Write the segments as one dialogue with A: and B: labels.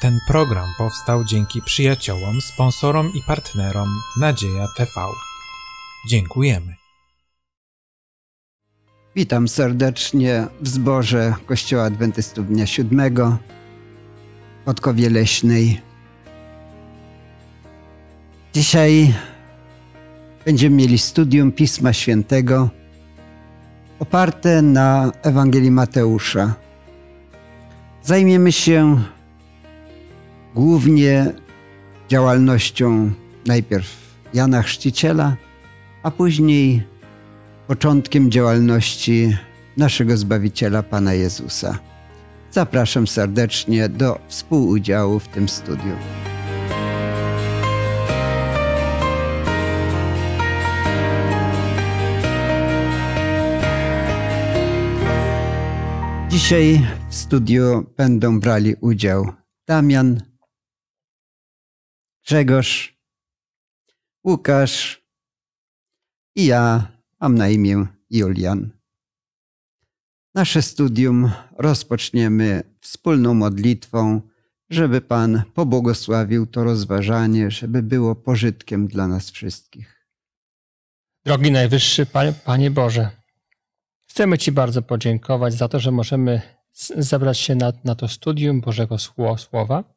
A: Ten program powstał dzięki przyjaciołom, sponsorom i partnerom Nadzieja TV. Dziękujemy.
B: Witam serdecznie w zborze Kościoła Adwentystów Dnia Siódmego w Podkowie Leśnej. Dzisiaj będziemy mieli studium Pisma Świętego oparte na Ewangelii Mateusza. Zajmiemy się głównie działalnością najpierw Jana Chrzciciela, a później początkiem działalności naszego Zbawiciela Pana Jezusa. Zapraszam serdecznie do współudziału w tym studium. Dzisiaj w studiu będą brali udział Damian Grzegorz, Łukasz i ja mam na imię Julian. Nasze studium rozpoczniemy wspólną modlitwą, żeby Pan pobłogosławił to rozważanie, żeby było pożytkiem dla nas wszystkich.
C: Drogi Najwyższy Panie, Panie Boże, chcemy Ci bardzo podziękować za to, że możemy zebrać się na, na to studium Bożego Słowa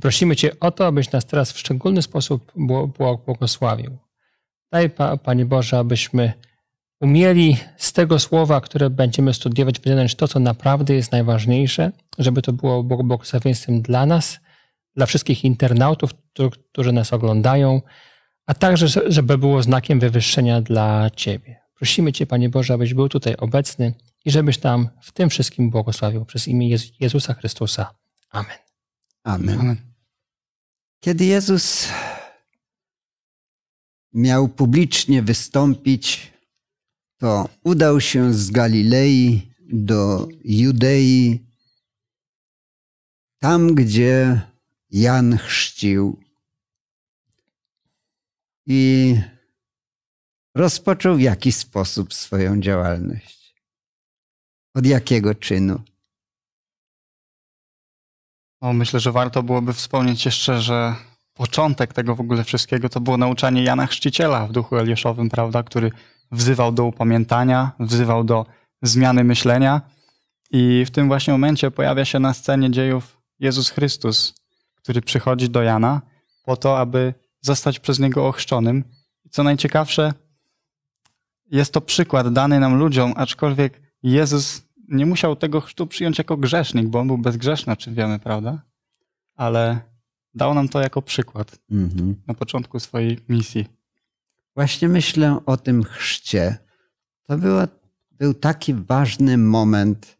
C: Prosimy Cię o to, abyś nas teraz w szczególny sposób błogosławił. Daj, Panie Boże, abyśmy umieli z tego słowa, które będziemy studiować, wynająć to, co naprawdę jest najważniejsze, żeby to było błogosławieństwem dla nas, dla wszystkich internautów, którzy nas oglądają, a także, żeby było znakiem wywyższenia dla Ciebie. Prosimy Cię, Panie Boże, abyś był tutaj obecny i żebyś tam w tym wszystkim błogosławił przez imię Jezusa Chrystusa. Amen. Amen. Amen. Kiedy Jezus
B: miał publicznie wystąpić, to udał się z Galilei do Judei, tam gdzie Jan chrzcił. I rozpoczął w jakiś sposób swoją działalność. Od jakiego czynu?
D: No, myślę, że warto byłoby wspomnieć jeszcze, że początek tego w ogóle wszystkiego to było nauczanie Jana Chrzciciela w duchu Eliaszowym, prawda, który wzywał do upamiętania, wzywał do zmiany myślenia. I w tym właśnie momencie pojawia się na scenie dziejów Jezus Chrystus, który przychodzi do Jana po to, aby zostać przez niego ochrzczonym. I co najciekawsze, jest to przykład dany nam ludziom, aczkolwiek Jezus nie musiał tego chrztu przyjąć jako grzesznik, bo on był bezgrzeszny, czy wiemy, prawda? Ale dał nam to jako przykład mhm. na początku swojej
B: misji. Właśnie myślę o tym chrzcie. To było był taki ważny moment.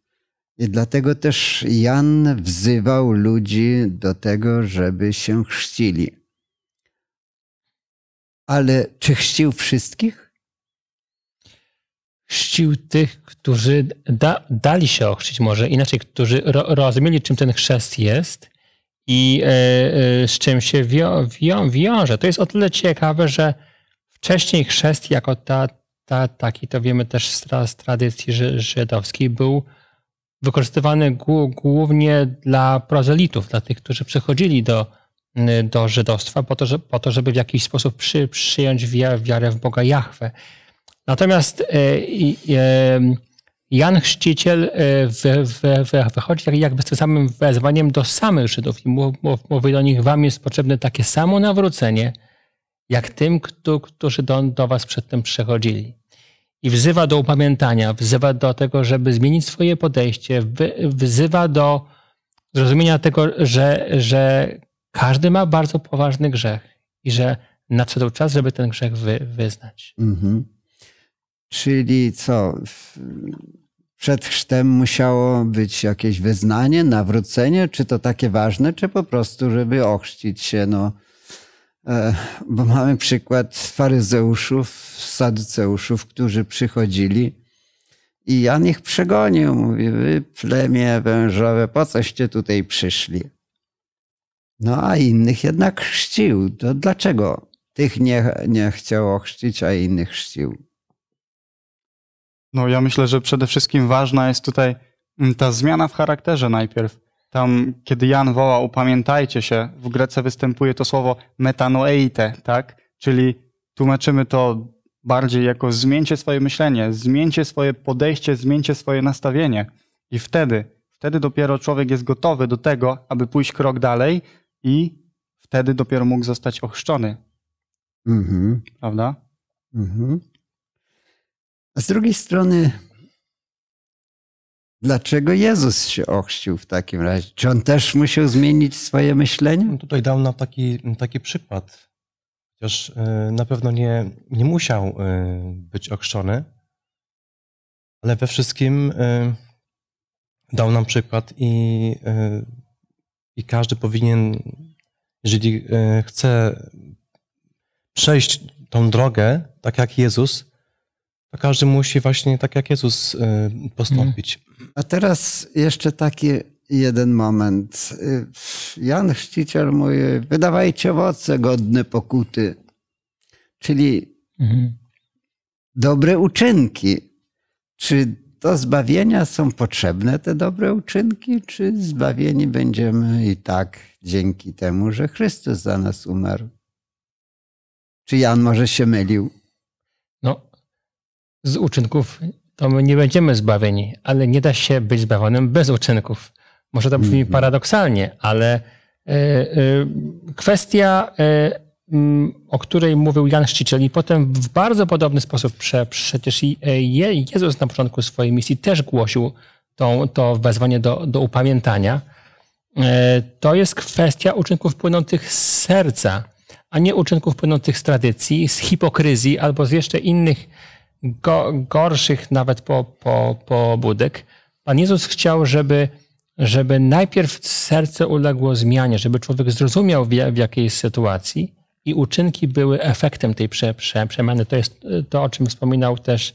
B: I dlatego też Jan wzywał ludzi do tego, żeby się chrzcili.
C: Ale czy chrzcił wszystkich? chrzcił tych, którzy da, dali się ochrzcić, może inaczej, którzy ro, rozumieli, czym ten chrzest jest i e, e, z czym się wio, wio, wiąże. To jest o tyle ciekawe, że wcześniej chrzest jako ta, ta, taki, to wiemy też z, z tradycji żydowskiej, był wykorzystywany głównie dla prozelitów, dla tych, którzy przychodzili do, do żydostwa po to, że, po to żeby w jakiś sposób przy, przyjąć wiarę w Boga Jahwe. Natomiast e, e, Jan Chrzciciel e, wychodzi jakby z tym samym wezwaniem do samych Żydów i mówi do nich, wam jest potrzebne takie samo nawrócenie, jak tym, którzy do, do was przedtem przechodzili. I wzywa do upamiętania, wzywa do tego, żeby zmienić swoje podejście, wzywa do zrozumienia tego, że, że każdy ma bardzo poważny grzech i że nadszedł czas, żeby ten grzech wy, wyznać.
B: Mhm. Czyli co? Przed chrztem musiało być jakieś wyznanie, nawrócenie? Czy to takie ważne, czy po prostu, żeby ochrzcić się? No, e, bo mamy przykład faryzeuszów, saduceuszów, którzy przychodzili i Jan ich przegonił. Mówi, wy plemię wężowe, po coście tutaj przyszli? No a innych jednak chrzcił. To dlaczego tych nie, nie chciał ochrzcić, a innych chrzcił? No ja
D: myślę, że przede wszystkim ważna jest tutaj mm, ta zmiana w charakterze najpierw. Tam, kiedy Jan woła, upamiętajcie się, w Grece występuje to słowo metanoeite, tak? Czyli tłumaczymy to bardziej jako zmieńcie swoje myślenie, zmieńcie swoje podejście, zmieńcie swoje nastawienie. I wtedy, wtedy dopiero człowiek jest gotowy do tego, aby pójść krok dalej i wtedy dopiero mógł zostać ochrzczony.
B: Mhm. Prawda? Mhm. A z drugiej strony, dlaczego Jezus się ochrzcił w takim razie? Czy on też musiał zmienić swoje myślenie? No tutaj
A: dał nam taki, taki przykład. Chociaż e, na pewno nie, nie musiał e, być ochrzczony, ale we wszystkim e, dał nam przykład i, i każdy powinien, jeżeli chce przejść tą drogę, tak jak Jezus, to każdy musi właśnie tak jak Jezus
B: y, postąpić. Mhm. A teraz jeszcze taki jeden moment. Y, Jan Chrzciciel mówi, wydawajcie owoce godne pokuty, czyli mhm. dobre uczynki. Czy do zbawienia są potrzebne te dobre uczynki, czy zbawieni będziemy i tak dzięki temu, że Chrystus za nas umarł? Czy Jan może się mylił?
C: z uczynków to my nie będziemy zbawieni, ale nie da się być zbawionym bez uczynków. Może to brzmi mhm. paradoksalnie, ale e, e, kwestia, e, o której mówił Jan Szczyciel i potem w bardzo podobny sposób przecież Jezus na początku swojej misji też głosił to to wezwanie do, do upamiętania, to jest kwestia uczynków płynących z serca, a nie uczynków płynących z tradycji, z hipokryzji albo z jeszcze innych go, gorszych nawet po, po, po budek. Pan Jezus chciał, żeby, żeby najpierw serce uległo zmianie, żeby człowiek zrozumiał w, w jakiej sytuacji i uczynki były efektem tej prze, prze, przemiany. To jest to, o czym wspominał też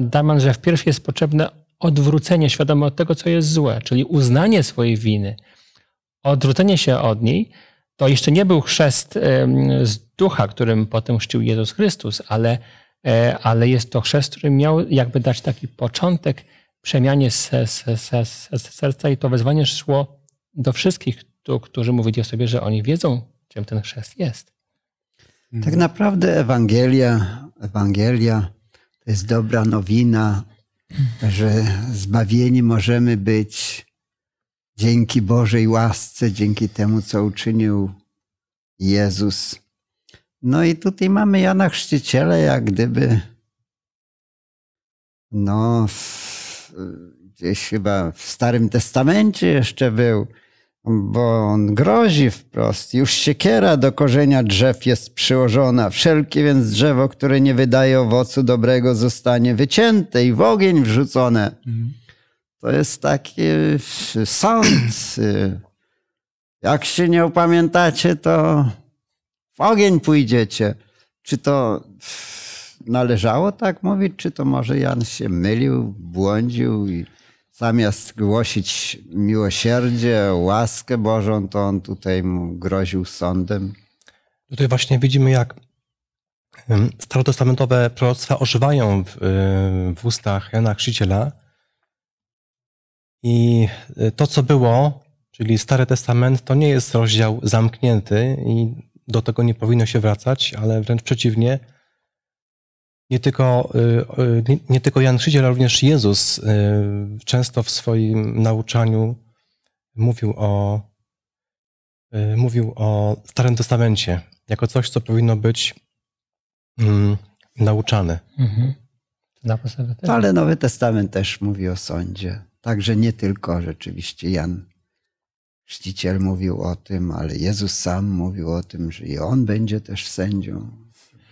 C: Daman, że wpierw jest potrzebne odwrócenie świadome od tego, co jest złe, czyli uznanie swojej winy, odwrócenie się od niej. To jeszcze nie był chrzest z ducha, którym potem chrzcił Jezus Chrystus, ale E, ale jest to chrzest, który miał jakby dać taki początek przemianie serca i to wezwanie szło do wszystkich, którzy mówili o sobie, że oni wiedzą, czym ten chrzest jest. Mhm. Tak
B: naprawdę Ewangelia, Ewangelia to jest dobra nowina, że zbawieni możemy być dzięki Bożej łasce, dzięki temu, co uczynił Jezus no i tutaj mamy Jana Chrzciciela, jak gdyby, no, gdzieś chyba w Starym Testamencie jeszcze był, bo on grozi wprost. Już siekiera do korzenia drzew jest przyłożona. Wszelkie więc drzewo, które nie wydaje owocu dobrego, zostanie wycięte i w ogień wrzucone. Mhm. To jest taki sąd. Y, jak się nie upamiętacie, to ogień pójdziecie. Czy to należało tak mówić, czy to może Jan się mylił, błądził i zamiast głosić miłosierdzie, łaskę Bożą, to on tutaj mu groził sądem?
A: Tutaj właśnie widzimy, jak starotestamentowe proroctwa ożywają w, e, w ustach Jana Chrzciciela i e, to, co było, czyli Stary Testament, to nie jest rozdział zamknięty i do tego nie powinno się wracać, ale wręcz przeciwnie. Nie tylko, y, y, nie, nie tylko Jan Chrzciciel, ale również Jezus y, często w swoim nauczaniu mówił o, mówił o Starym Testamencie jako coś, co powinno być
B: mm, nauczane.
C: Mhm. Ale Nowy
B: Testament też mówi o sądzie. Także nie tylko rzeczywiście Jan Chrzciciel mówił o tym, ale Jezus sam mówił o tym, że i On będzie też sędzią.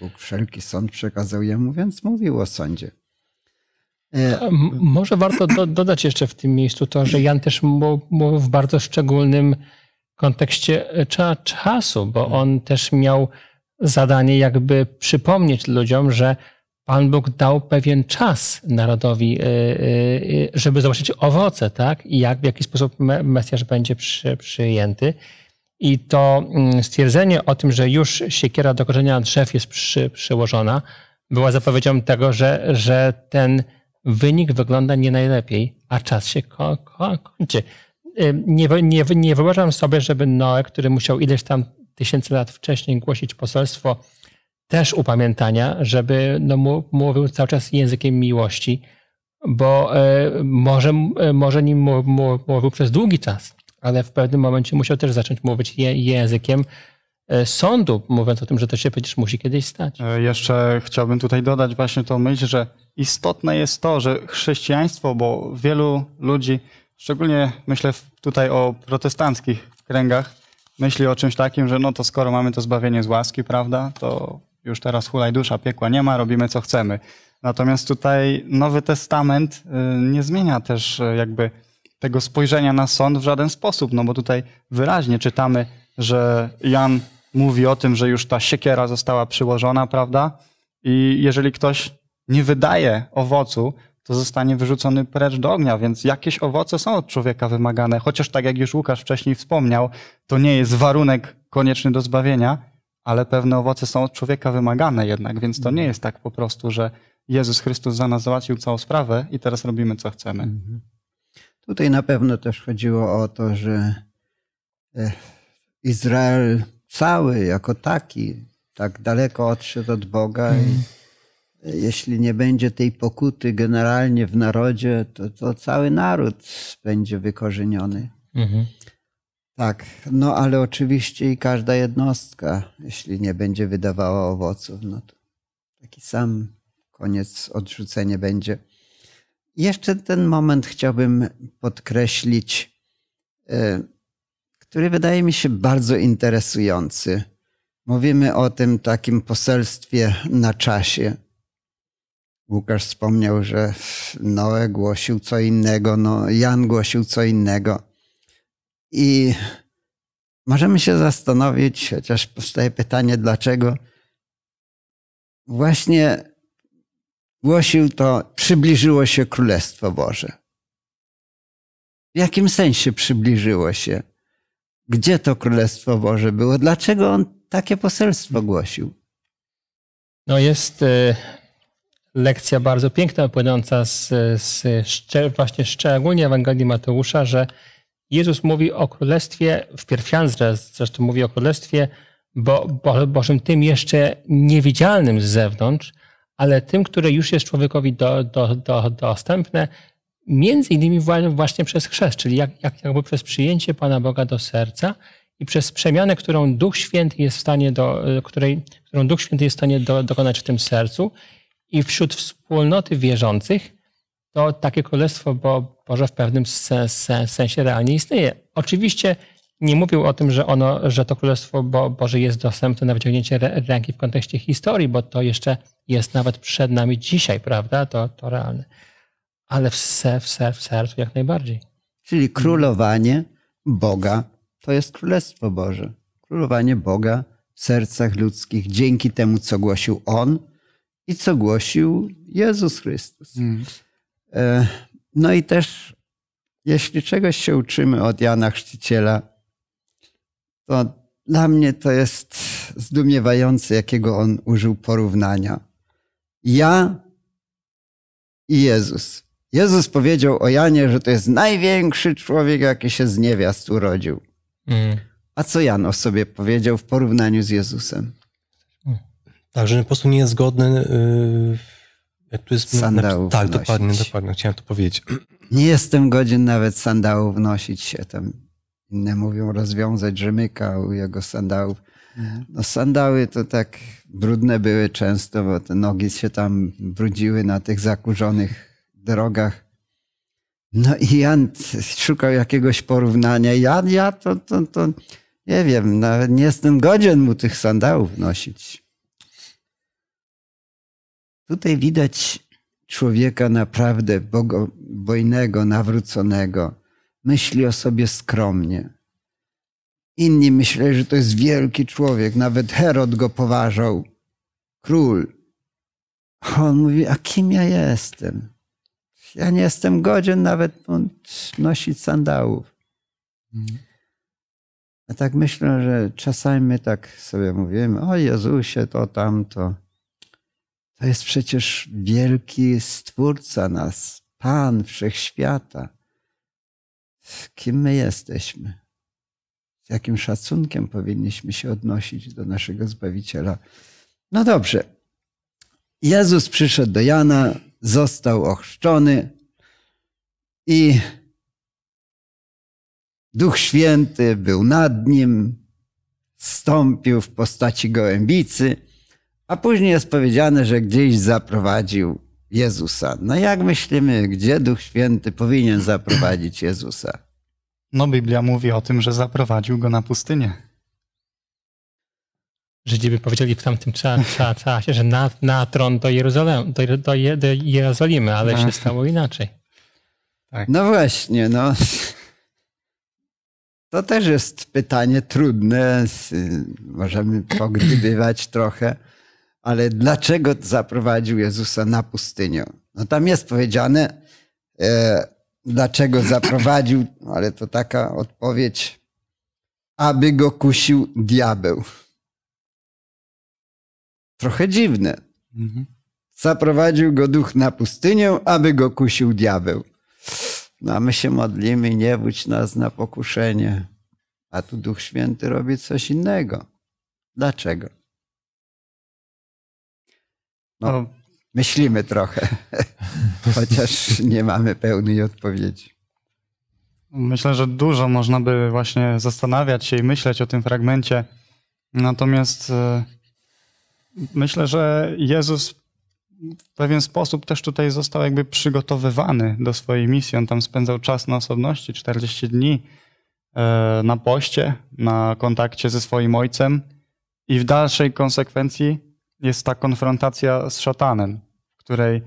B: Bóg wszelki sąd przekazał Jemu, więc mówił o sądzie.
C: E, może warto do, dodać jeszcze w tym miejscu to, że Jan też mówił w bardzo szczególnym kontekście e, czasu, bo on też miał zadanie jakby przypomnieć ludziom, że Pan Bóg dał pewien czas narodowi, y, y, y, żeby zobaczyć owoce, tak? I jak, w jaki sposób Mesjasz będzie przy, przyjęty. I to mm, stwierdzenie o tym, że już siekiera do korzenia drzew jest przy, przyłożona, była zapowiedzią tego, że, że ten wynik wygląda nie najlepiej, a czas się ko, ko, kończy. Nie, nie, nie wyobrażam sobie, żeby Noe, który musiał ileś tam tysięcy lat wcześniej głosić poselstwo, też upamiętania, żeby no, mówił cały czas językiem miłości, bo e, może, e, może nim mówił przez długi czas, ale w pewnym momencie musiał też zacząć mówić językiem e, sądu, mówiąc o tym, że to się przecież musi kiedyś stać.
D: Jeszcze chciałbym tutaj dodać właśnie tą myśl, że istotne jest to, że chrześcijaństwo, bo wielu ludzi, szczególnie myślę tutaj o protestanckich kręgach, myśli o czymś takim, że no to skoro mamy to zbawienie z łaski, prawda, to już teraz hulaj dusza, piekła nie ma, robimy co chcemy. Natomiast tutaj Nowy Testament y, nie zmienia też y, jakby tego spojrzenia na sąd w żaden sposób, no bo tutaj wyraźnie czytamy, że Jan mówi o tym, że już ta siekiera została przyłożona, prawda? I jeżeli ktoś nie wydaje owocu, to zostanie wyrzucony precz do ognia, więc jakieś owoce są od człowieka wymagane, chociaż tak jak już Łukasz wcześniej wspomniał, to nie jest warunek konieczny do zbawienia, ale pewne owoce są od człowieka wymagane jednak, więc to nie mhm. jest tak po prostu, że Jezus Chrystus za nas załatwił całą sprawę i teraz robimy co chcemy. Mhm.
B: Tutaj na pewno też chodziło o to, że e, Izrael cały jako taki tak daleko odszedł od Boga i mhm. e, jeśli nie będzie tej pokuty generalnie w narodzie, to, to cały naród będzie wykorzeniony. Mhm. Tak, no ale oczywiście i każda jednostka, jeśli nie będzie wydawała owoców, no to taki sam koniec, odrzucenie będzie. Jeszcze ten moment chciałbym podkreślić, e, który wydaje mi się bardzo interesujący. Mówimy o tym takim poselstwie na czasie. Łukasz wspomniał, że Noe głosił co innego, no Jan głosił co innego. I możemy się zastanowić, chociaż powstaje pytanie, dlaczego właśnie głosił to, przybliżyło się Królestwo Boże. W jakim sensie przybliżyło się? Gdzie to Królestwo Boże było? Dlaczego on takie poselstwo głosił?
C: No jest y, lekcja bardzo piękna, płynąca z, z, z, właśnie szczególnie Ewangelii Mateusza, że Jezus mówi o królestwie, w pierwiandrze zresztą mówi o królestwie bo, bo, Bożym tym jeszcze niewidzialnym z zewnątrz, ale tym, które już jest człowiekowi do, do, do, dostępne, między innymi właśnie przez chrzest, czyli jak, jak, jakby przez przyjęcie Pana Boga do serca i przez przemianę, którą Duch Święty jest w stanie do, której, którą Duch Święty jest w stanie do, dokonać w tym sercu i wśród wspólnoty wierzących to takie królestwo bo Boże w pewnym sensie realnie istnieje. Oczywiście nie mówił o tym, że, ono, że to Królestwo bo Boże jest dostępne na wyciągnięcie ręki w kontekście historii, bo to jeszcze jest nawet przed nami dzisiaj, prawda? To, to realne. Ale w, se, w, se, w sercu jak najbardziej.
B: Czyli królowanie Boga to jest Królestwo Boże. Królowanie Boga w sercach ludzkich dzięki temu, co głosił On i co głosił Jezus Chrystus. Hmm. E, no i też, jeśli czegoś się uczymy od Jana Chrzciciela, to dla mnie to jest zdumiewające, jakiego on użył porównania. Ja i Jezus. Jezus powiedział o Janie, że to jest największy człowiek, jaki się z niewiast urodził. Mm. A co Jan o sobie powiedział w porównaniu z Jezusem? Także po prostu nie jest zgodny.
A: Yy tu jest sandałów. Tak, nosić. dokładnie, dokładnie,
B: chciałem to powiedzieć. Nie jestem godzien nawet sandałów nosić się tam. Inne mówią rozwiązać rzemyka u jego sandałów. Mhm. No sandały to tak brudne były często, bo te nogi się tam brudziły na tych zakurzonych drogach. No i Jan szukał jakiegoś porównania. Ja, ja to, to, to nie wiem, nawet nie jestem godzien mu tych sandałów nosić. Tutaj widać człowieka naprawdę bogobojnego, nawróconego. Myśli o sobie skromnie. Inni myśleli, że to jest wielki człowiek, nawet Herod go poważał, król. on mówi: A kim ja jestem? Ja nie jestem godzien nawet nosić sandałów. Mhm. A tak myślę, że czasami my tak sobie mówimy: O Jezusie, to tamto. To jest przecież wielki Stwórca nas, Pan Wszechświata. Kim my jesteśmy? Z jakim szacunkiem powinniśmy się odnosić do naszego Zbawiciela? No dobrze. Jezus przyszedł do Jana, został ochrzczony i Duch Święty był nad nim, stąpił w postaci gołębicy a później jest powiedziane, że gdzieś zaprowadził Jezusa. No jak myślimy, gdzie Duch Święty powinien zaprowadzić Jezusa?
D: No Biblia mówi o tym, że
C: zaprowadził go na pustynię. Żydzi by powiedzieli w tamtym czasie, że na, na tron do, Jeruzalem, do, do, do Jerozolimy, ale się tak. stało inaczej.
B: Tak. No właśnie, no. To też jest pytanie trudne. Możemy pogrybywać trochę ale dlaczego zaprowadził Jezusa na pustynię? No tam jest powiedziane, e, dlaczego zaprowadził, no ale to taka odpowiedź, aby go kusił diabeł. Trochę dziwne. Mhm. Zaprowadził go duch na pustynię, aby go kusił diabeł. No a my się modlimy, nie wódź nas na pokuszenie. A tu Duch Święty robi coś innego. Dlaczego? No, Myślimy trochę, chociaż nie mamy pełnej odpowiedzi.
D: Myślę, że dużo można by właśnie zastanawiać się i myśleć o tym fragmencie. Natomiast e, myślę, że Jezus w pewien sposób też tutaj został jakby przygotowywany do swojej misji. On tam spędzał czas na osobności, 40 dni e, na poście, na kontakcie ze swoim ojcem i w dalszej konsekwencji jest ta konfrontacja z szatanem, w której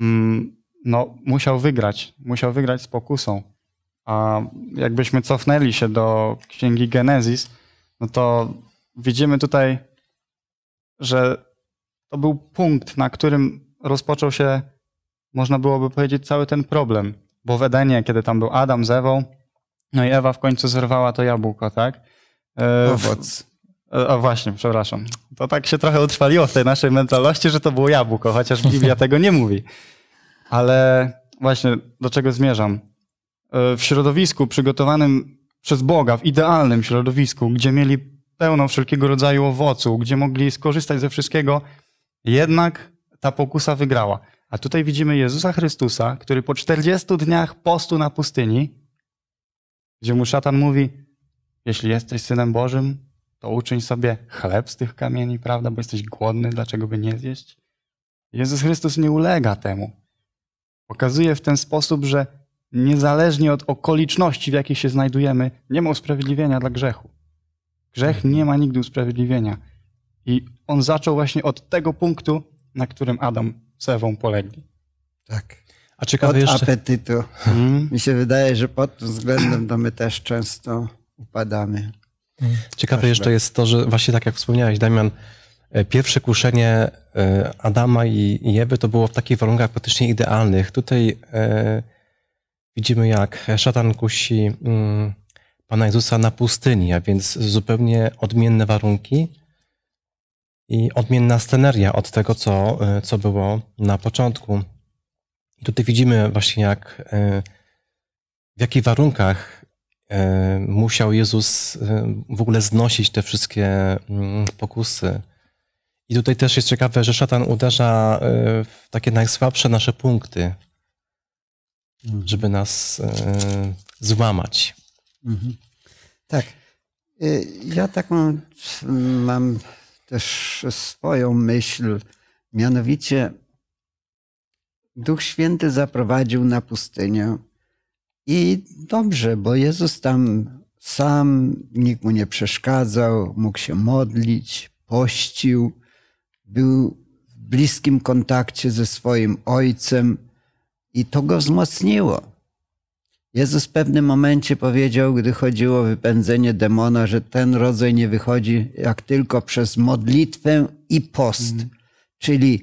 D: mm, no, musiał wygrać, musiał wygrać z pokusą. A jakbyśmy cofnęli się do księgi Genezis, no to widzimy tutaj, że to był punkt, na którym rozpoczął się, można byłoby powiedzieć, cały ten problem. Bo w Edenie, kiedy tam był Adam z Ewą, no i Ewa w końcu zerwała to jabłko, tak? E, Owoc. E, o właśnie, przepraszam. To tak się trochę utrwaliło w tej naszej mentalności, że to było jabłko, chociaż Biblia tego nie mówi. Ale właśnie do czego zmierzam? E, w środowisku przygotowanym przez Boga, w idealnym środowisku, gdzie mieli pełno wszelkiego rodzaju owocu, gdzie mogli skorzystać ze wszystkiego, jednak ta pokusa wygrała. A tutaj widzimy Jezusa Chrystusa, który po 40 dniach postu na pustyni, gdzie mu szatan mówi: Jeśli jesteś synem Bożym, to uczyń sobie chleb z tych kamieni, prawda? Bo jesteś głodny, dlaczego by nie zjeść? Jezus Chrystus nie ulega temu. Pokazuje w ten sposób, że niezależnie od okoliczności, w jakich się znajdujemy, nie ma usprawiedliwienia dla grzechu. Grzech nie ma nigdy usprawiedliwienia. I on zaczął właśnie od tego punktu, na którym Adam z Ewą polegli.
B: Tak. A ciekawe od jeszcze... apetytu. Hmm? Mi się wydaje, że pod tym względem to my też często upadamy. Mhm. Ciekawe jeszcze
A: jest to, że właśnie tak jak wspomniałeś, Damian, e, pierwsze kuszenie e, Adama i Ewy to było w takich warunkach praktycznie idealnych. Tutaj e, widzimy, jak szatan kusi mm, Pana Jezusa na pustyni, a więc zupełnie odmienne warunki i odmienna sceneria od tego, co, co było na początku. I tutaj widzimy właśnie, jak w jakich warunkach E, musiał Jezus e, w ogóle znosić te wszystkie mm, pokusy. I tutaj też jest ciekawe, że szatan uderza e, w takie najsłabsze nasze punkty, mhm. żeby nas złamać. Mhm.
B: Tak. Ja taką mam też swoją myśl, mianowicie Duch Święty zaprowadził na pustynię i dobrze, bo Jezus tam sam, nikt mu nie przeszkadzał, mógł się modlić, pościł, był w bliskim kontakcie ze swoim ojcem i to go wzmocniło. Jezus w pewnym momencie powiedział, gdy chodziło o wypędzenie demona, że ten rodzaj nie wychodzi jak tylko przez modlitwę i post. Mm. Czyli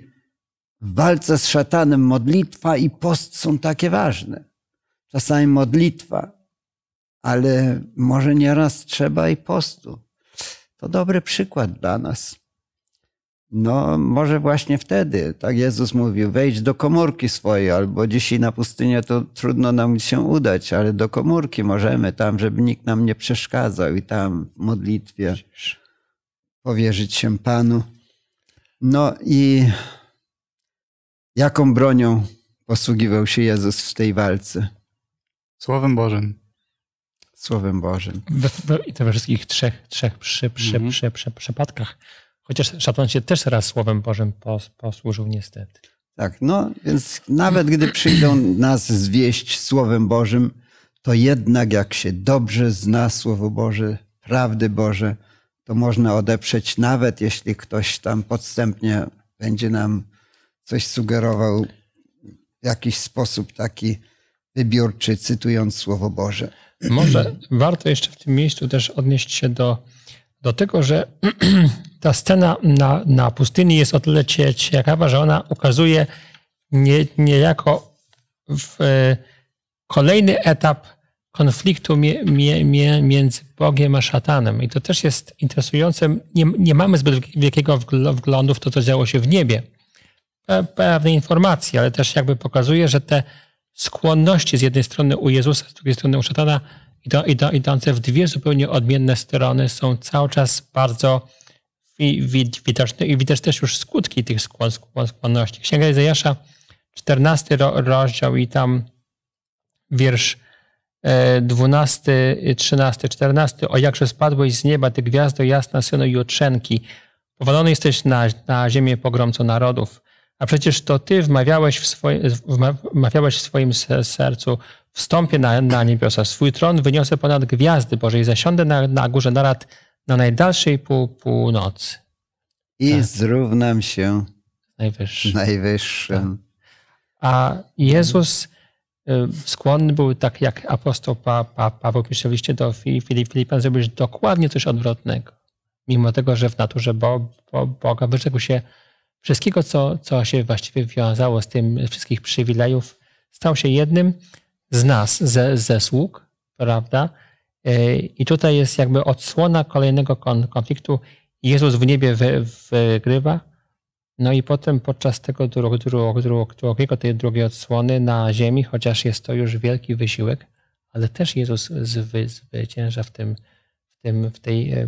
B: w walce z szatanem modlitwa i post są takie ważne czasami modlitwa, ale może nieraz trzeba i postu. To dobry przykład dla nas. No, może właśnie wtedy, tak Jezus mówił, wejdź do komórki swojej, albo dzisiaj na pustynię to trudno nam się udać, ale do komórki możemy tam, żeby nikt nam nie przeszkadzał i tam w modlitwie powierzyć się Panu. No i jaką bronią posługiwał się Jezus w tej walce? Słowem Bożym. Słowem Bożym.
C: I to we wszystkich trzech, trzech przy, przy, mhm. przy, przy, przypadkach. Chociaż szatan się też raz Słowem Bożym posłużył niestety.
B: Tak, no więc nawet gdy przyjdą nas zwieść Słowem Bożym, to jednak jak się dobrze zna Słowo Boże, prawdy Boże, to można odeprzeć, nawet jeśli ktoś tam podstępnie będzie nam coś sugerował w jakiś sposób taki wybiórczy, cytując Słowo Boże. Może
C: warto jeszcze w tym miejscu też odnieść się do, do tego, że ta scena na, na pustyni jest o tyle ciekawa, że ona ukazuje nie, niejako w, e, kolejny etap konfliktu mie, mie, mie, między Bogiem a szatanem. I to też jest interesujące. Nie, nie mamy zbyt wielkiego wglądu w to, co działo się w niebie. Pewne informacje, ale też jakby pokazuje, że te skłonności z jednej strony u Jezusa, z drugiej strony u szatana, idą, idą, idące w dwie zupełnie odmienne strony, są cały czas bardzo widoczne i widać też już skutki tych skłon, skłon, skłonności. Księga Izajasza, 14 rozdział i tam wiersz 12, 13, 14. O jakże spadłeś z nieba, ty gwiazdo jasna, synu jutrzenki. Powalony jesteś na, na ziemię pogromco narodów. A przecież to ty wmawiałeś w, swoje, wmawiałeś w swoim sercu, wstąpię na, na niebiosa, swój tron wyniosę ponad gwiazdy Boże i zasiądę na, na górze narad na najdalszej pół, północy.
B: I tak. zrównam się z najwyższym. Tak.
C: A Jezus y, skłonny był, tak jak apostoł pa, pa, Paweł pisze w liście do Filip, Filipan, zrobić dokładnie coś odwrotnego. Mimo tego, że w naturze Bo, Bo, Boga wyrzekł się wszystkiego, co, co się właściwie wiązało z tym, wszystkich przywilejów, stał się jednym z nas, ze, ze sług, prawda? E, I tutaj jest jakby odsłona kolejnego konfliktu. Jezus w niebie wygrywa, no i potem podczas tego drugiego, drugiego, drugiego, tej drugiej odsłony na ziemi, chociaż jest to już wielki wysiłek, ale też Jezus zwycięża w, tym, w, tym, w tej e,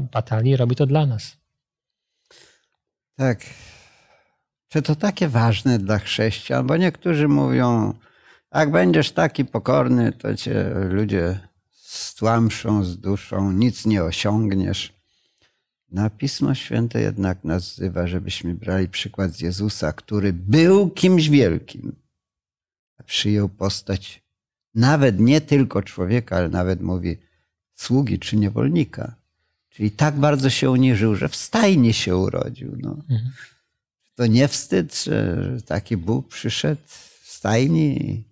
C: batalii, robi to dla nas.
B: Tak. Czy to takie ważne dla chrześcijan? Bo niektórzy mówią, jak będziesz taki pokorny, to cię ludzie stłamszą, duszą nic nie osiągniesz. Na Pismo Święte jednak nazywa, żebyśmy brali przykład z Jezusa, który był kimś wielkim, a przyjął postać nawet nie tylko człowieka, ale nawet mówi sługi czy niewolnika. Czyli tak bardzo się uniżył, że w stajnie się urodził. No. Mhm. To nie wstyd, że taki Bóg przyszedł w stajni.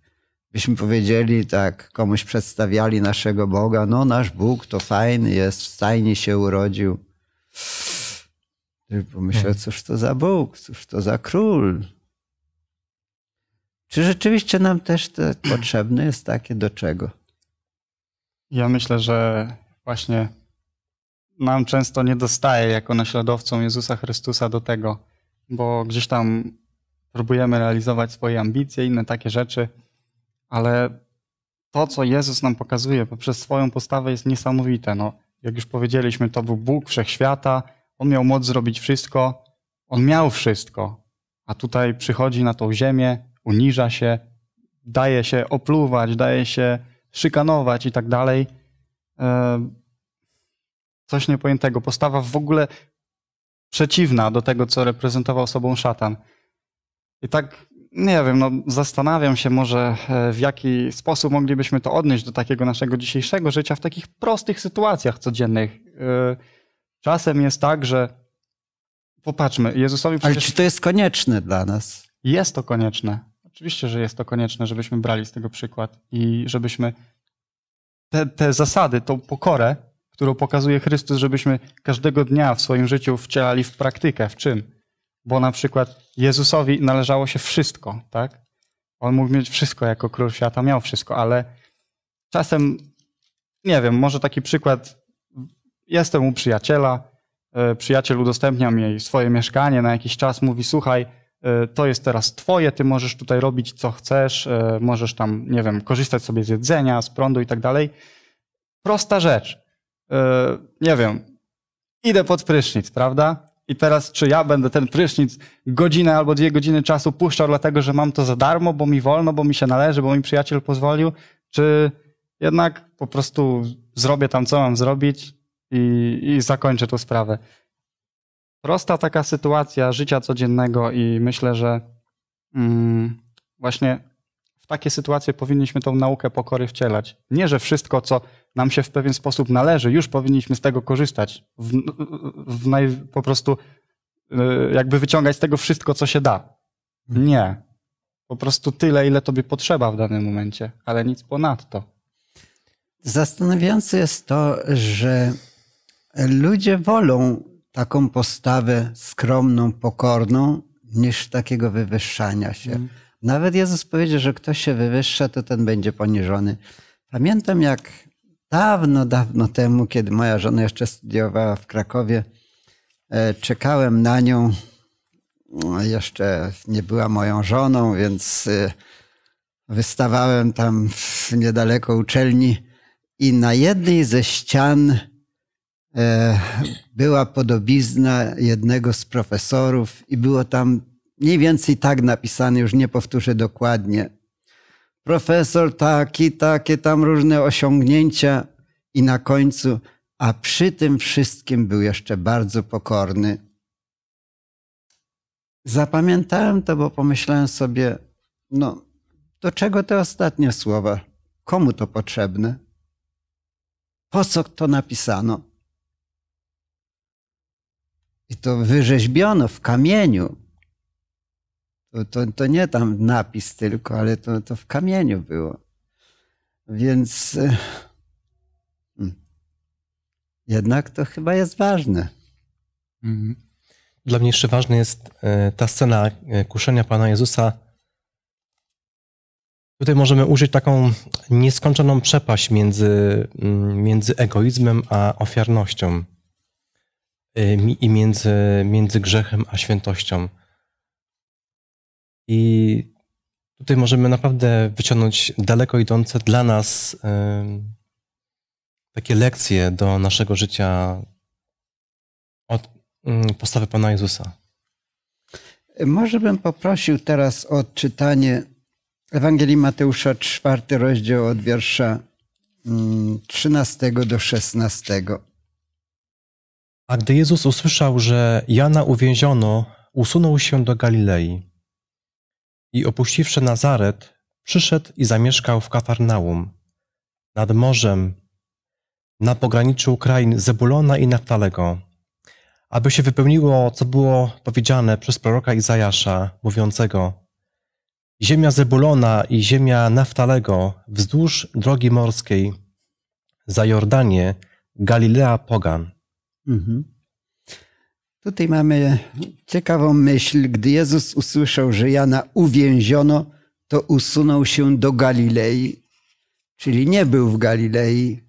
B: Byśmy powiedzieli tak, komuś przedstawiali naszego Boga, no nasz Bóg to fajny jest, w stajni się urodził. Pomyślał, mhm. cóż to za Bóg, cóż to za król. Czy rzeczywiście nam też to potrzebne jest takie do czego? Ja myślę, że
D: właśnie nam często nie dostaje jako naśladowcom Jezusa Chrystusa do tego, bo gdzieś tam próbujemy realizować swoje ambicje, inne takie rzeczy, ale to, co Jezus nam pokazuje poprzez swoją postawę, jest niesamowite. No, jak już powiedzieliśmy, to był Bóg wszechświata, on miał moc zrobić wszystko, on miał wszystko, a tutaj przychodzi na tą ziemię, uniża się, daje się opluwać, daje się szykanować i tak dalej. E, coś niepojętego, postawa w ogóle przeciwna do tego, co reprezentował sobą szatan. I tak, nie wiem, no, zastanawiam się może, e, w jaki sposób moglibyśmy to odnieść do takiego naszego dzisiejszego życia w takich prostych sytuacjach codziennych. E, czasem jest tak, że popatrzmy, Jezusowi przecież... Ale czy to jest konieczne dla nas? Jest to konieczne. Oczywiście, że jest to konieczne, żebyśmy brali z tego przykład i żebyśmy te, te zasady, tą pokorę którą pokazuje Chrystus, żebyśmy każdego dnia w swoim życiu wcielali w praktykę, w czyn. Bo na przykład Jezusowi należało się wszystko, tak? On mógł mieć wszystko jako król świata, miał wszystko, ale czasem, nie wiem, może taki przykład, jestem u przyjaciela, e, przyjaciel udostępnia mi swoje mieszkanie na jakiś czas, mówi, słuchaj, e, to jest teraz twoje, ty możesz tutaj robić co chcesz, e, możesz tam, nie wiem, korzystać sobie z jedzenia, z prądu i tak dalej. Prosta rzecz. E, nie wiem, idę pod prysznic, prawda? I teraz czy ja będę ten prysznic godzinę albo dwie godziny czasu puszczał, dlatego że mam to za darmo, bo mi wolno, bo mi się należy, bo mi przyjaciel pozwolił, czy jednak po prostu zrobię tam, co mam zrobić i, i zakończę tą sprawę. Prosta taka sytuacja życia codziennego i myślę, że mm, właśnie w takie sytuacje powinniśmy tą naukę pokory wcielać. Nie, że wszystko, co nam się w pewien sposób należy, już powinniśmy z tego korzystać. W, w naj, po prostu y, jakby wyciągać z tego wszystko, co się da. Mhm. Nie. Po prostu tyle, ile tobie potrzeba w danym momencie, ale nic ponadto.
B: Zastanawiające jest to, że ludzie wolą taką postawę skromną, pokorną, niż takiego wywyższania się. Mm. Nawet Jezus powiedział, że kto się wywyższa, to ten będzie poniżony. Pamiętam, jak dawno, dawno temu, kiedy moja żona jeszcze studiowała w Krakowie, e, czekałem na nią. No, jeszcze nie była moją żoną, więc e, wystawałem tam niedaleko uczelni i na jednej ze ścian e, była podobizna jednego z profesorów i było tam mniej więcej tak napisane, już nie powtórzę dokładnie, profesor taki, takie tam różne osiągnięcia i na końcu, a przy tym wszystkim był jeszcze bardzo pokorny. Zapamiętałem to, bo pomyślałem sobie, no, do czego te ostatnie słowa? Komu to potrzebne? Po co to napisano? I to wyrzeźbiono w kamieniu, to, to nie tam napis tylko, ale to, to w kamieniu było. Więc e, hmm, jednak to chyba jest ważne. Mhm. Dla mnie jeszcze
A: ważna jest e, ta scena e, kuszenia Pana Jezusa. Tutaj możemy użyć taką nieskończoną przepaść między, mm, między egoizmem a ofiarnością i między, między grzechem a świętością. I tutaj możemy naprawdę wyciągnąć daleko idące dla nas takie lekcje do naszego życia od mm, postawy Pana Jezusa.
B: Może bym poprosił teraz o odczytanie Ewangelii Mateusza, czwarty rozdział od wiersza 13 mm, do 16.
A: A gdy Jezus usłyszał, że Jana uwięziono, usunął się do Galilei i opuściwszy Nazaret, przyszedł i zamieszkał w Kafarnaum, nad morzem, na pograniczu krain Zebulona i Naftalego, aby się wypełniło, co było powiedziane przez proroka Izajasza, mówiącego Ziemia Zebulona i ziemia Naftalego wzdłuż drogi morskiej, za Jordanię, Galilea Pogan.
B: Mhm. Tutaj mamy ciekawą myśl. Gdy Jezus usłyszał, że Jana uwięziono, to usunął się do Galilei, czyli nie był w Galilei.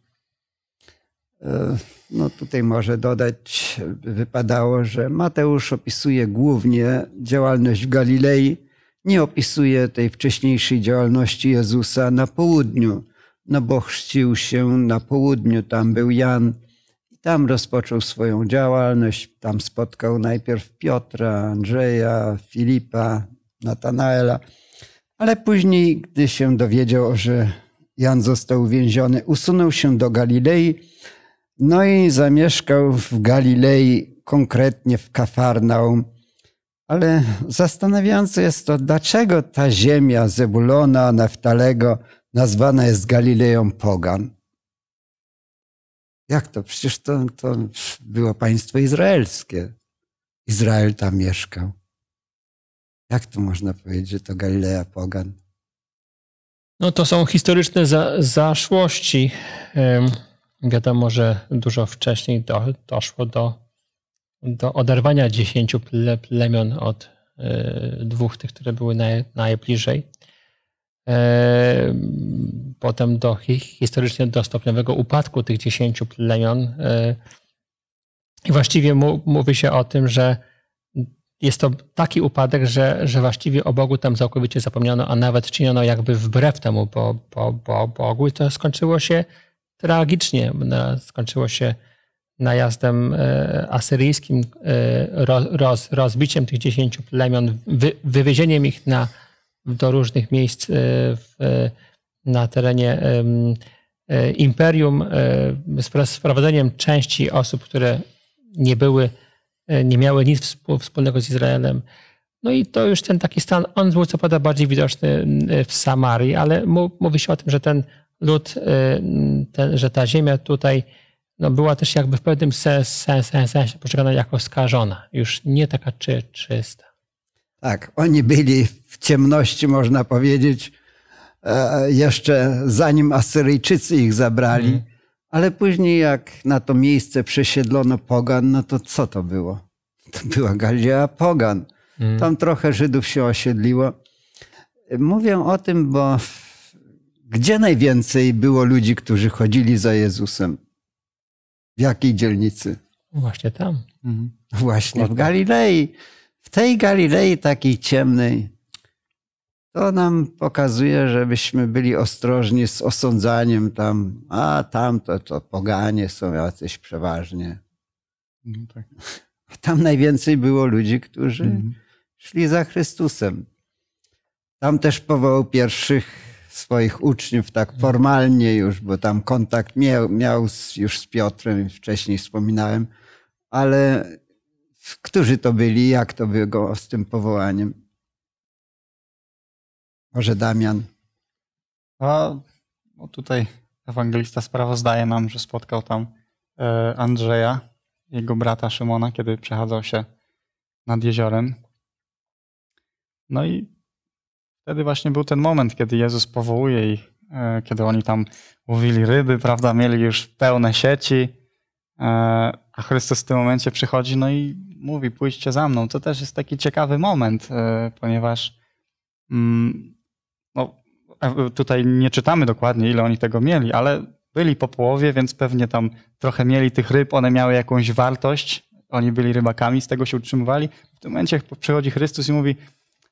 B: E, no tutaj może dodać, wypadało, że Mateusz opisuje głównie działalność w Galilei, nie opisuje tej wcześniejszej działalności Jezusa na południu, no bo chrzcił się na południu, tam był Jan tam rozpoczął swoją działalność. Tam spotkał najpierw Piotra, Andrzeja, Filipa, Natanaela. Ale później, gdy się dowiedział, że Jan został uwięziony, usunął się do Galilei. No i zamieszkał w Galilei, konkretnie w Kafarnaum. Ale zastanawiające jest to, dlaczego ta ziemia Zebulona, Naftalego nazwana jest Galileją Pogan. Jak to? Przecież to, to było państwo izraelskie. Izrael tam mieszkał. Jak to można powiedzieć, że to Galilea Pogan?
C: No to są historyczne za, zaszłości. Gada może dużo wcześniej do, doszło do, do oderwania dziesięciu plemion od e, dwóch tych, które były naj, najbliżej potem do historycznie do stopniowego upadku tych dziesięciu plemion. I właściwie mówi się o tym, że jest to taki upadek, że, że właściwie o Bogu tam całkowicie zapomniano, a nawet czyniono jakby wbrew temu bo, bo, bo Bogu. I to skończyło się tragicznie. Skończyło się najazdem e, asyryjskim, e, roz, rozbiciem tych dziesięciu plemion, wy, wywiezieniem ich na do różnych miejsc e, w, e, na terenie e, imperium z wprowadzeniem części osób, które nie były, nie miały nic wspólnego z Izraelem. No i to już ten taki stan, on był co prawda bardziej widoczny w Samarii, ale mówi się o tym, że ten lud, ten, że ta ziemia tutaj no była też jakby w pewnym sensie, sensie, postrzegana jako skażona, już nie taka czy, czysta.
B: Tak, oni byli w ciemności, można powiedzieć, e, jeszcze zanim Asyryjczycy ich zabrali. Mm. Ale później, jak na to miejsce przesiedlono Pogan, no to co to było? To była Galilea Pogan. Mm. Tam trochę Żydów się osiedliło. Mówię o tym, bo gdzie najwięcej było ludzi, którzy chodzili za Jezusem? W jakiej dzielnicy?
C: Właśnie tam. Mhm. Właśnie w Galilei
B: w tej Galilei takiej ciemnej, to nam pokazuje, żebyśmy byli ostrożni z osądzaniem tam, a tamto to poganie są jacyś przeważnie. No tak. A tam najwięcej było ludzi, którzy mhm. szli za Chrystusem. Tam też powołał pierwszych swoich uczniów tak mhm. formalnie już, bo tam kontakt miał, miał już z Piotrem, wcześniej wspominałem, ale Którzy to byli, jak to było z tym powołaniem? Może Damian?
D: A, no tutaj ewangelista sprawozdaje nam, że spotkał tam e, Andrzeja, jego brata Szymona, kiedy przechadzał się nad jeziorem. No i wtedy właśnie był ten moment, kiedy Jezus powołuje ich, e, kiedy oni tam łowili ryby, prawda, mieli już pełne sieci, e, a Chrystus w tym momencie przychodzi, no i mówi pójście za mną, to też jest taki ciekawy moment, e, ponieważ mm, no, e, tutaj nie czytamy dokładnie, ile oni tego mieli, ale byli po połowie, więc pewnie tam trochę mieli tych ryb, one miały jakąś wartość, oni byli rybakami, z tego się utrzymywali. W tym momencie przychodzi Chrystus i mówi: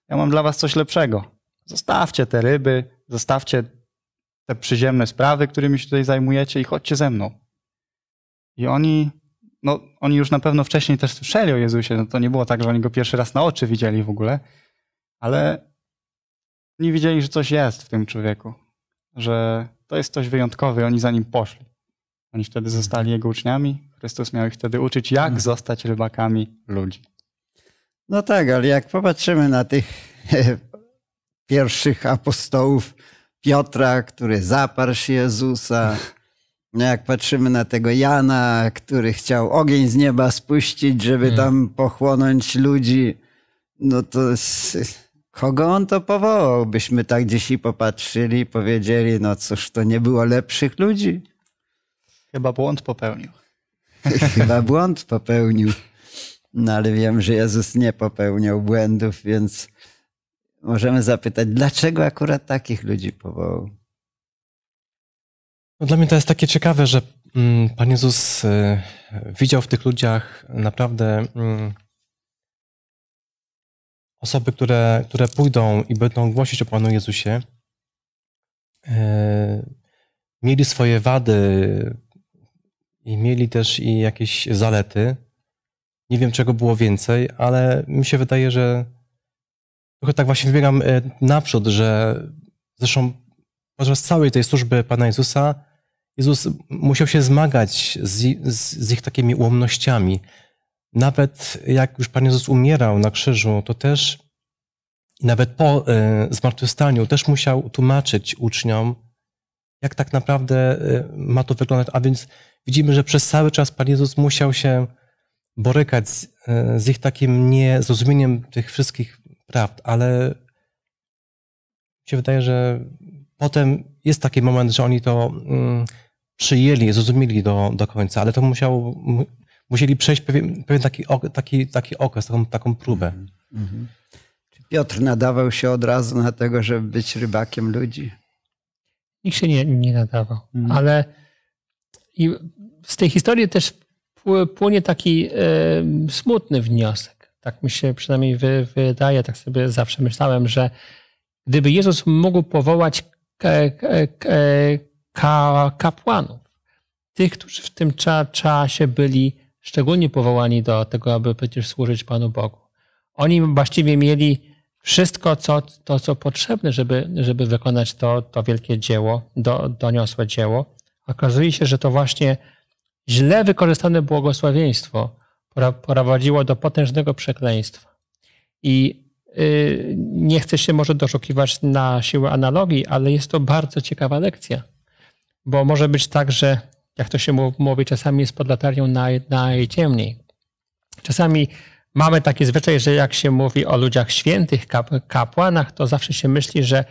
D: Ja mam dla was coś lepszego. Zostawcie te ryby, zostawcie te przyziemne sprawy, którymi się tutaj zajmujecie i chodźcie ze mną. I oni no, oni już na pewno wcześniej też słyszeli o Jezusie. No, to nie było tak, że oni go pierwszy raz na oczy widzieli w ogóle, ale nie widzieli, że coś jest w tym człowieku, że to jest coś wyjątkowy. Oni za nim poszli. Oni wtedy zostali jego uczniami. Chrystus miał ich wtedy uczyć, jak mhm. zostać rybakami ludzi.
B: No tak, ale jak popatrzymy na tych pierwszych apostołów, Piotra, który zaparł się Jezusa, No jak patrzymy na tego Jana, który chciał ogień z nieba spuścić, żeby hmm. tam pochłonąć ludzi, no to kogo on to powołał? Byśmy tak dzisiaj popatrzyli i powiedzieli, no cóż, to nie było lepszych ludzi. Chyba błąd popełnił. Chyba błąd popełnił. No ale wiem, że Jezus nie popełniał błędów, więc możemy zapytać, dlaczego akurat takich ludzi powołał?
A: No, dla mnie to jest takie ciekawe, że mm, Pan Jezus y, widział w tych ludziach naprawdę mm, osoby, które, które pójdą i będą głosić o Panu Jezusie. Y, mieli swoje wady i mieli też i jakieś zalety. Nie wiem, czego było więcej, ale mi się wydaje, że trochę tak właśnie wybiegam y, naprzód, że zresztą podczas całej tej służby Pana Jezusa Jezus musiał się zmagać z, z, z ich takimi ułomnościami. Nawet jak już Pan Jezus umierał na krzyżu, to też nawet po y, zmartwychwstaniu też musiał tłumaczyć uczniom, jak tak naprawdę y, ma to wyglądać. A więc widzimy, że przez cały czas Pan Jezus musiał się borykać z, y, z ich takim niezrozumieniem tych wszystkich prawd, ale mi się wydaje, że potem jest taki moment, że oni to mm, przyjęli, zrozumieli do, do końca, ale to musiało, musieli przejść pewien, pewien taki, taki, taki okres, taką, taką próbę.
B: Mhm. Mhm. Czy Piotr nadawał się od razu na tego, żeby być rybakiem ludzi?
C: Nikt się nie, nie nadawał, mhm. ale i z tej historii też płynie taki e, smutny wniosek. Tak mi się przynajmniej wydaje, tak sobie zawsze myślałem, że gdyby Jezus mógł powołać E, e, e, kapłanów, tych, którzy w tym czasie byli szczególnie powołani do tego, aby przecież służyć Panu Bogu. Oni właściwie mieli wszystko, co, to, co potrzebne, żeby, żeby wykonać to, to wielkie dzieło, do, doniosłe dzieło. Okazuje się, że to właśnie źle wykorzystane błogosławieństwo prowadziło do potężnego przekleństwa. I Y, nie chcę się może doszukiwać na siłę analogii, ale jest to bardzo ciekawa lekcja, bo może być tak, że jak to się mówi, czasami jest pod latarnią naj, najciemniej. Czasami mamy taki zwyczaj, że jak się mówi o ludziach świętych, kap, kapłanach, to zawsze się myśli, że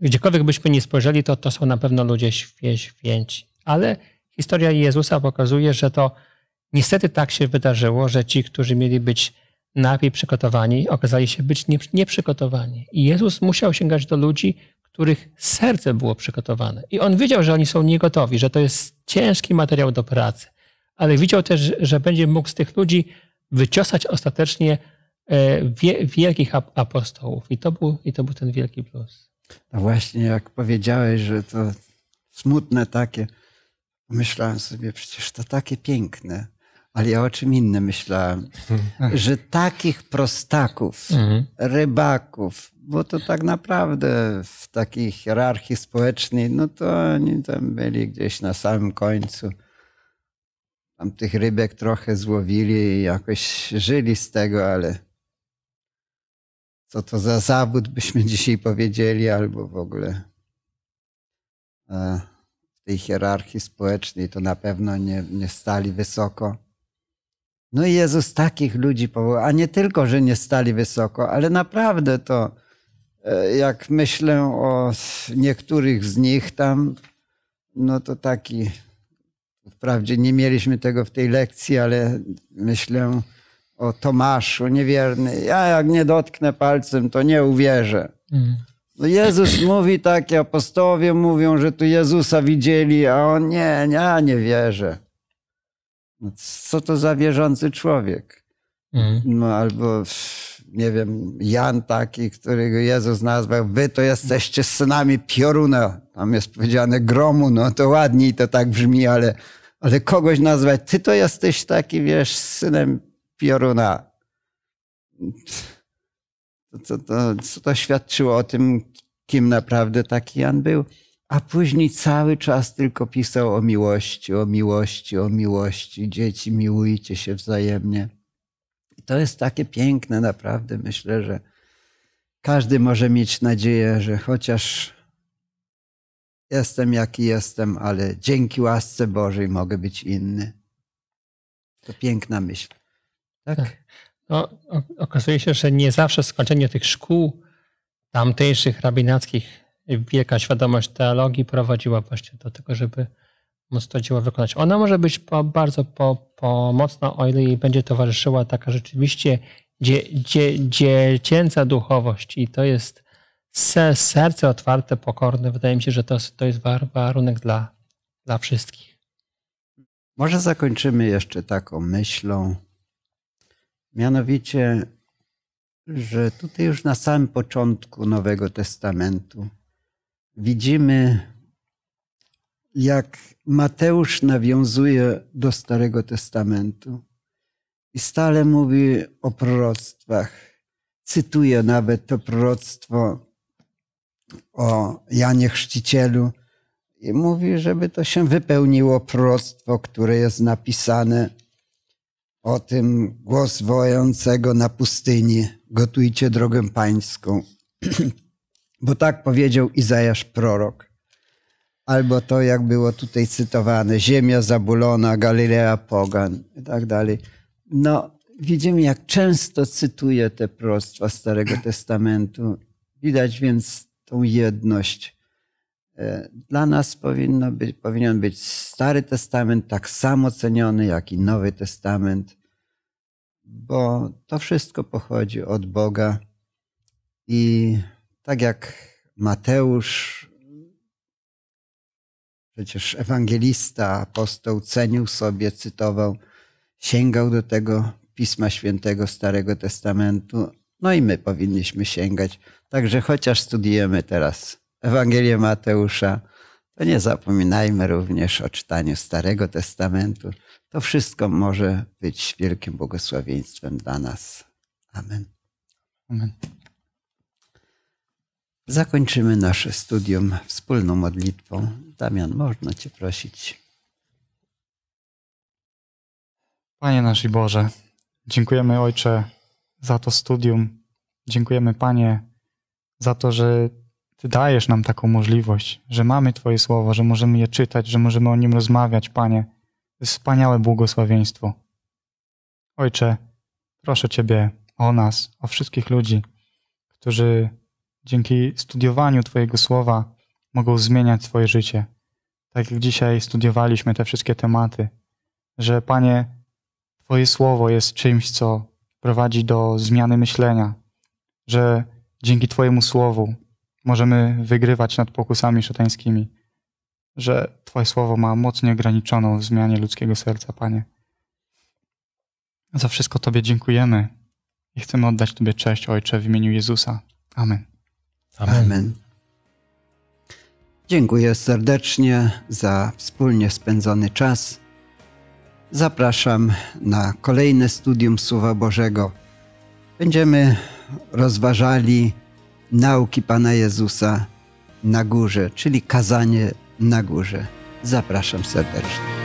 C: gdziekolwiek byśmy nie spojrzeli, to, to są na pewno ludzie święci. Ale historia Jezusa pokazuje, że to niestety tak się wydarzyło, że ci, którzy mieli być najlepiej przygotowani okazali się być nieprzygotowani. I Jezus musiał sięgać do ludzi, których serce było przygotowane. I on wiedział, że oni są niegotowi, że to jest ciężki materiał do pracy, ale widział też, że będzie mógł z tych ludzi wyciosać ostatecznie e, wielkich apostołów. I to był, i to był ten wielki plus.
B: No właśnie, jak powiedziałeś, że to smutne takie, myślałem sobie, przecież to takie piękne ale ja o czym innym myślałem, mhm. że takich prostaków, mhm. rybaków, bo to tak naprawdę w takiej hierarchii społecznej, no to oni tam byli gdzieś na samym końcu. Tam tych rybek trochę złowili i jakoś żyli z tego, ale co to za zawód byśmy dzisiaj powiedzieli, albo w ogóle e, w tej hierarchii społecznej to na pewno nie, nie stali wysoko. No i Jezus takich ludzi powołał, a nie tylko, że nie stali wysoko, ale naprawdę to, e, jak myślę o niektórych z nich tam, no to taki, wprawdzie nie mieliśmy tego w tej lekcji, ale myślę o Tomaszu, niewierny. Ja jak nie dotknę palcem, to nie uwierzę. Mm. No Jezus mówi takie, apostolowie mówią, że tu Jezusa widzieli, a on nie, ja nie wierzę. No, co to za wierzący człowiek? Mhm. No albo nie wiem, Jan taki, którego Jezus nazwał, wy to jesteście synami pioruna. Tam jest powiedziane gromu, no to ładniej to tak brzmi, ale, ale kogoś nazwać, ty to jesteś taki, wiesz, synem pioruna. To, to, to, co to świadczyło o tym, kim naprawdę taki Jan był? a później cały czas tylko pisał o miłości, o miłości, o miłości. Dzieci, miłujcie się wzajemnie. I to jest takie piękne, naprawdę. Myślę, że każdy może mieć nadzieję, że chociaż jestem jaki jestem, ale dzięki łasce Bożej mogę być inny. To piękna myśl.
C: Tak? tak. No, okazuje się, że nie zawsze skończenie tych szkół tamtejszych rabinackich wielka świadomość teologii prowadziła właśnie do tego, żeby móc to dzieło wykonać. Ona może być po, bardzo po, pomocna, o ile jej będzie towarzyszyła taka rzeczywiście dzie, dzie, dziecięca duchowość i to jest serce otwarte, pokorne. Wydaje mi się, że to, to jest warunek dla, dla wszystkich. Może
B: zakończymy jeszcze taką myślą, mianowicie, że tutaj już na samym początku Nowego Testamentu widzimy, jak Mateusz nawiązuje do Starego Testamentu i stale mówi o proroctwach. Cytuje nawet to proroctwo o Janie Chrzcicielu i mówi, żeby to się wypełniło proroctwo, które jest napisane o tym głos wojącego na pustyni, gotujcie drogę pańską. bo tak powiedział Izajasz prorok. Albo to, jak było tutaj cytowane, ziemia zabulona, Galilea pogan i tak dalej. No, widzimy, jak często cytuję te prostwa Starego Testamentu. Widać więc tą jedność. E, dla nas powinno być, powinien być Stary Testament tak samo ceniony, jak i Nowy Testament, bo to wszystko pochodzi od Boga i tak jak Mateusz, przecież ewangelista, apostoł cenił sobie, cytował, sięgał do tego Pisma Świętego Starego Testamentu. No i my powinniśmy sięgać. Także chociaż studiujemy teraz Ewangelię Mateusza, to nie zapominajmy również o czytaniu Starego Testamentu. To wszystko może być wielkim błogosławieństwem dla nas. Amen. Amen. Zakończymy nasze studium wspólną modlitwą. Damian, można Cię prosić.
D: Panie nasz i Boże, dziękujemy Ojcze za to studium. Dziękujemy Panie za to, że Ty dajesz nam taką możliwość, że mamy Twoje słowo, że możemy je czytać, że możemy o nim rozmawiać, Panie. To jest wspaniałe błogosławieństwo. Ojcze, proszę Ciebie o nas, o wszystkich ludzi, którzy Dzięki studiowaniu Twojego słowa mogą zmieniać swoje życie. Tak jak dzisiaj studiowaliśmy te wszystkie tematy, że Panie, Twoje słowo jest czymś, co prowadzi do zmiany myślenia, że dzięki Twojemu słowu możemy wygrywać nad pokusami szatańskimi, że Twoje słowo ma moc nieograniczoną w zmianie ludzkiego serca, Panie. Za wszystko Tobie dziękujemy i chcemy oddać Tobie
B: cześć, Ojcze, w imieniu Jezusa. Amen. Amen. Amen. Dziękuję serdecznie za wspólnie spędzony czas. Zapraszam na kolejne studium Słowa Bożego. Będziemy rozważali nauki Pana Jezusa na górze, czyli kazanie na górze. Zapraszam serdecznie.